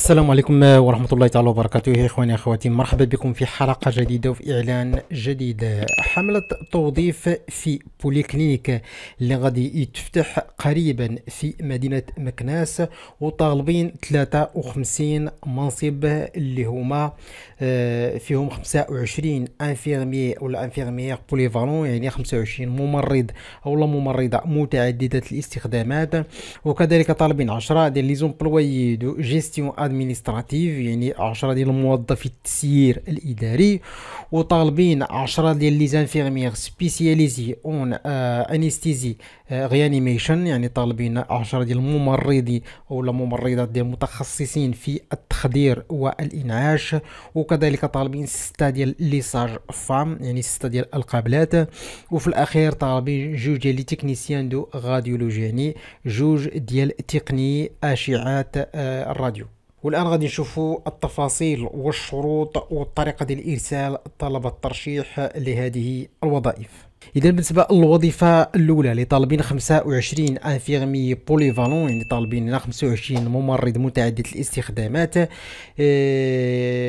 السلام عليكم ورحمة الله تعالى وبركاته إخواني أخواتي مرحبا بكم في حلقة جديدة وفي إعلان جديد حملة توظيف في بوليكلينيك اللي غادي يتفتح قريبا في مدينة مكناس وطالبين 53 منصب اللي هما آه، فيهم 25 انفيرمي ولا انفيرميير بوليفالون يعني 25 ممرض أو ممرضة متعددة الاستخدامات وكذلك طالبين 10 ديال لي زومبلوي دو جيستيون ادمينستراتيف يعني 10 ديال موظفي التسيير الاداري وطالبين 10 ديال لي زانفيرميير سبيسياليزي اون آه، انستيزي ريانيميشن آه، يعني طالبين 10 ديال الممرضي ولا ممرضات ديال متخصصين في التخدير والانعاش وكذلك طالبين 6 ديال لي ساج فام يعني 6 ديال القابلات وفي الاخير طالبين جوج ديال لي تكنيسيان دو راديولوجي يعني جوج ديال تقني اشعات آه، الراديو والان غادي نشوفوا التفاصيل والشروط والطريقه ديال ارسال طلب الترشيح لهذه الوظائف اذا بالنسبه للوظيفه الاولى اللي طالبين 25 انفيرمي بوليفالون يعني طالبين 25 ممرض متعدد الاستخدامات آه،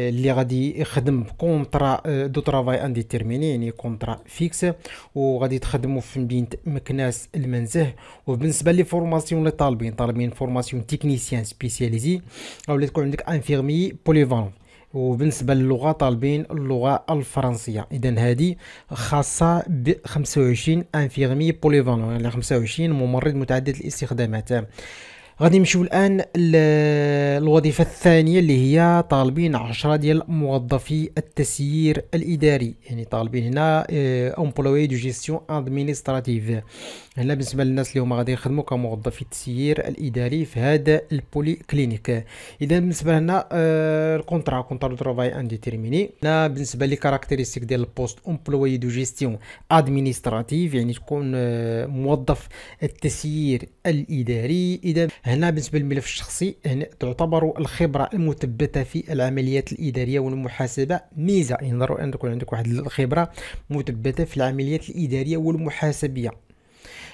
اللي غادي يخدم كونترا آه، دو ترافاي انديتيرميني يعني كونترا فيكس وغادي تخدموا في مدينه مكناس المنزه وبالنسبه لي فورماسيون اللي طالبين طالبين فورماسيون تكنيسيان سبيسياليزي او اللي تكون عندك انفيرمي بوليفالون وبالنسبه للغه طالبين اللغه الفرنسيه اذا هذه خاصه ب 25 انفيرمي بوليفالون يعني 25 ممرض متعدد الاستخدامات غادي نمشيو الان للوظيفه الثانيه اللي هي طالبين عشرة ديال موظفي التسيير الاداري يعني طالبين هنا امبلوي دو جيستيون ادمينستراتيف هنا بالنسبه للناس اللي هما غادي يخدموا كموظفي التسيير الاداري في هذا البولي كلينيك اذا بالنسبه لنا آه، الكونترا كونترا دو ان انديتيرميني هنا بالنسبه لي كاركتيرستيك ديال البوست امبلوي دو جيستيون ادمينستراتيف يعني تكون آه، موظف التسيير الاداري اذا هنا بالنسبه للملف الشخصي هنا تعتبر الخبره المثبته في العمليات الاداريه والمحاسبه ميزه يعني ضروري ان تكون عندك واحد الخبره مثبته في العمليات الاداريه والمحاسبيه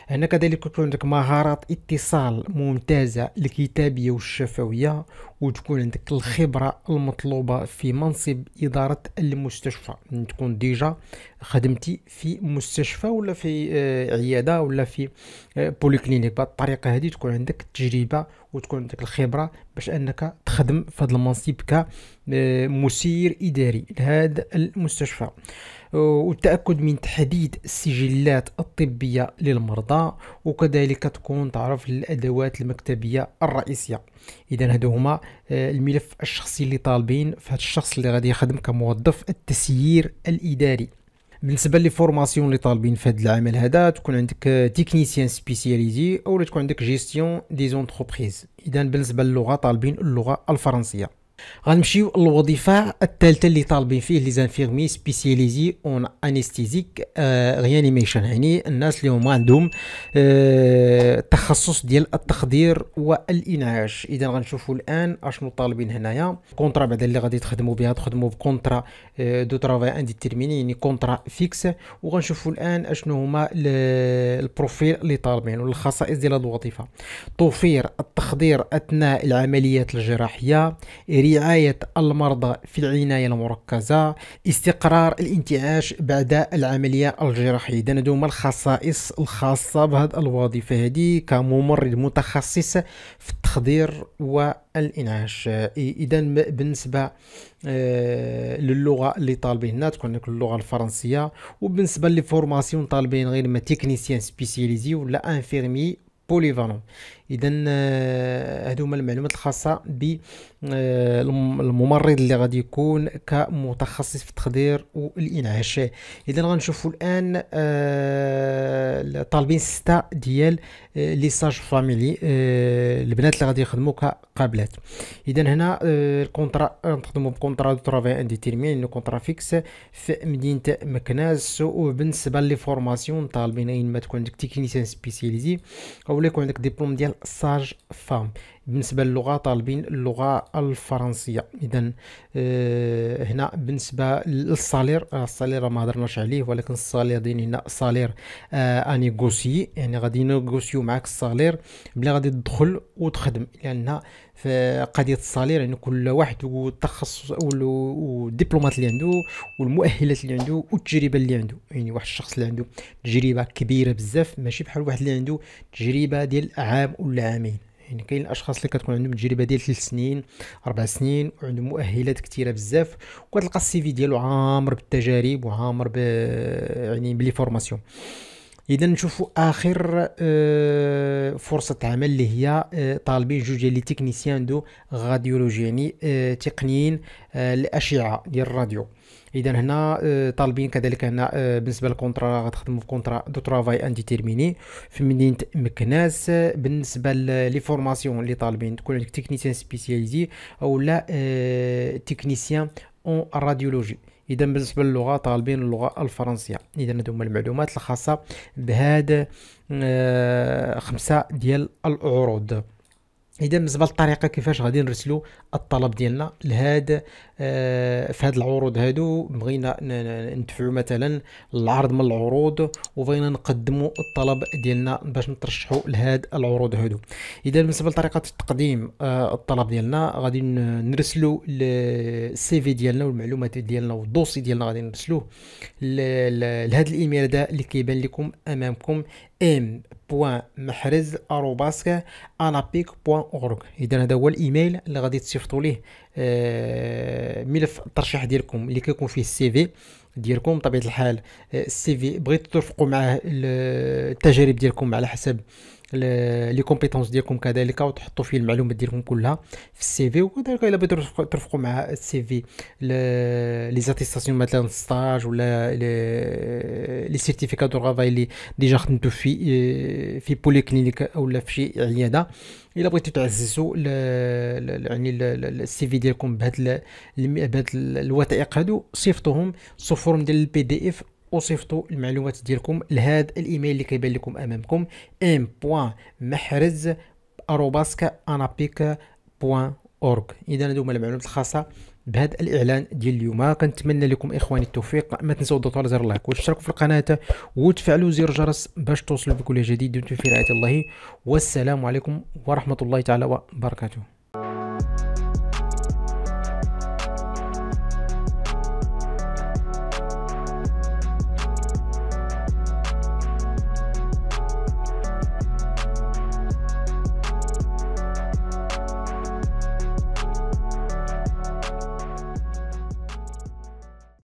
هنا كذلك تكون عندك مهارات اتصال ممتازة الكتابية والشفوية وتكون عندك الخبرة المطلوبة في منصب إدارة المستشفى يعني تكون ديجا خدمتي في مستشفى ولا في آه، عيادة ولا في بوليكلينيك آه، بالطريقة هذه تكون عندك التجربة وتكون عندك الخبرة باش أنك تخدم في هذا المنصب كمسير آه، إداري لهذا المستشفى والتأكد من تحديد السجلات الطبية للمرضى وكذلك تكون تعرف الأدوات المكتبية الرئيسية إذا هادو هما آه، الملف الشخصي اللي طالبين في هذا الشخص اللي غادي يخدم كموظف التسيير الإداري بالنسبه لي فورماسيون اللي طالبين في هذا العمل هذا تكون عندك تكنيسيان آه، سبيسياليزي او تكون عندك جيستيون دي زونتربريز اذا بالنسبه للغه طالبين اللغه الفرنسيه غنمشيو للوظيفه الثالثه اللي طالبين فيه لي زانفيرمي سبيسياليزي اون انستيزيك آه ريانيميشن يعني الناس اللي هما عندهم آه تخصص ديال التخدير والانعاش اذا غنشوفوا الان اشنو طالبين هنايا كونترا بعدا اللي غادي تخدموا بها تخدموا بكونترا آه، دو ترافاي انديتيرميني يعني كونترا فيكس وغنشوفوا الان اشنو هما البروفيل اللي طالبين والخصائص ديال هذه الوظيفه توفير التخدير اثناء العمليات الجراحيه رعاية المرضى في العناية المركزة استقرار الانتعاش بعد العملية الجراحية دانا هما الخصائص الخاصة بهذه الوظيفة هذه كممرض متخصص في التخدير والإنعاش إذا بالنسبة آه، للغه اللي طالبين هنا تكون لك اللغه الفرنسيه وبالنسبه فورماسيون طالبين غير ما تكنيسيان سبيسياليزي ولا انفيرمي بوليفالون اذا آه، هذو هما المعلومات الخاصه بالممرض آه، اللي غادي يكون كمتخصص في التخدير والانعاش اذا غنشوفوا الان آه، طالبين سته ديال لي ساج فاميلي البنات اللي غادي يخدموا كقابلات اذا هنا الكونطرا نخدموا بكونطرا دو ترافاي انديتيرمين كونطرا فيكس في مدينه مكناس وبالنسبه لي فورماسيون طالبين اين ما تكون عندك تكنيسيان سبيسياليزي او يكون عندك ديبلوم ديال Sarge Farm. بالنسبه للغه طالبين اللغه الفرنسيه اذا آه هنا بالنسبه للصالير آه، الصالير ما هضرناش عليه ولكن الصالير داين هنا صالير آه انيغوسي يعني غادي نيغوسيو معاك الصالير بلي غادي تدخل وتخدم لان في قضيه الصالير يعني كل واحد والتخصص والدبلومات اللي عنده والمؤهلات اللي عنده والتجربه اللي عنده يعني واحد الشخص اللي عنده تجربه كبيره بزاف ماشي بحال واحد اللي عنده تجربه ديال عام ولا عامين يعني كاين الاشخاص اللي كتكون عندهم تجربه ديال 3 سنين 4 سنين وعندهم مؤهلات كثيره بزاف وكتلقى السي في ديالو عامر بالتجارب وعامر يعني بلي فورماسيون اذا نشوفوا اخر آه، فرصه عمل اللي هي آه، طالبين جوج ديال لي تكنيسيان دو غاديولوجي يعني آه، تقنيين الاشعه ديال الراديو اذا هنا آه، طالبين كذلك هنا آه، بالنسبه للكونترا غتخدموا في كونترا دو ترافاي انديتيرميني في مدينه مكناس آه، بالنسبه لي فورماسيون اللي طالبين تكون عندك تكنيسيان سبيسياليزي او لا تكنيسيان اون راديولوجي اذا بالنسبه للغه طالبين اللغه الفرنسيه اذا هما المعلومات الخاصه بهذا خمسه ديال العروض اذا بالنسبه للطريقه كيفاش غادي نرسلوا الطلب ديالنا لهذا آه في هاد العروض هادو بغينا ندفعوا مثلا العرض من العروض وبغينا نقدموا الطلب ديالنا باش نترشحوا لهاد العروض هادو اذا بالنسبه لطريقه تقديم آه الطلب ديالنا غادي نرسلوا السي في ديالنا والمعلومات ديالنا والدوسي ديالنا غادي نرسلوه لهاد الايميل هذا اللي كيبان لكم امامكم m بوان محرز اروباسك انابيك بوان اورغ اذا هذا هو الايميل اللي غادي تصيفطوا ليه ملف الترشيح ديالكم اللي كيكون فيه السي في ديالكم بطبيعه الحال السي في بغيتوا ترفقوا معاه التجارب ديالكم على حسب لي كومبيتونس ديالكم كذلك وتحطوا فيه المعلومات ديالكم كلها في السي في وكذلك الا بغيتوا ترفقوا مع السي في لي زاتيستاسيون مثلا ستاج ولا لي سيرتيفيكا دو غافاي اللي ديجا خدمتو في آه، في بولي كلينيك ولا في شي عياده الا بغيتوا تعززوا يعني السي في ديالكم بهذا بهاد الوثائق هادو صيفطوهم فورم ديال البي دي اف وصيفطوا المعلومات ديالكم لهذا الايميل اللي كيبان لكم امامكم m.محرز@anapik.org اذا هذو هما المعلومات الخاصه بهذا الاعلان ديال اليوم كنتمنى لكم اخواني التوفيق ما تنساو تضغطوا على زر اللايك وتشتركوا في القناه وتفعلوا زر الجرس باش توصلوا بكل جديد دمتم في رعايه الله والسلام عليكم ورحمه الله تعالى وبركاته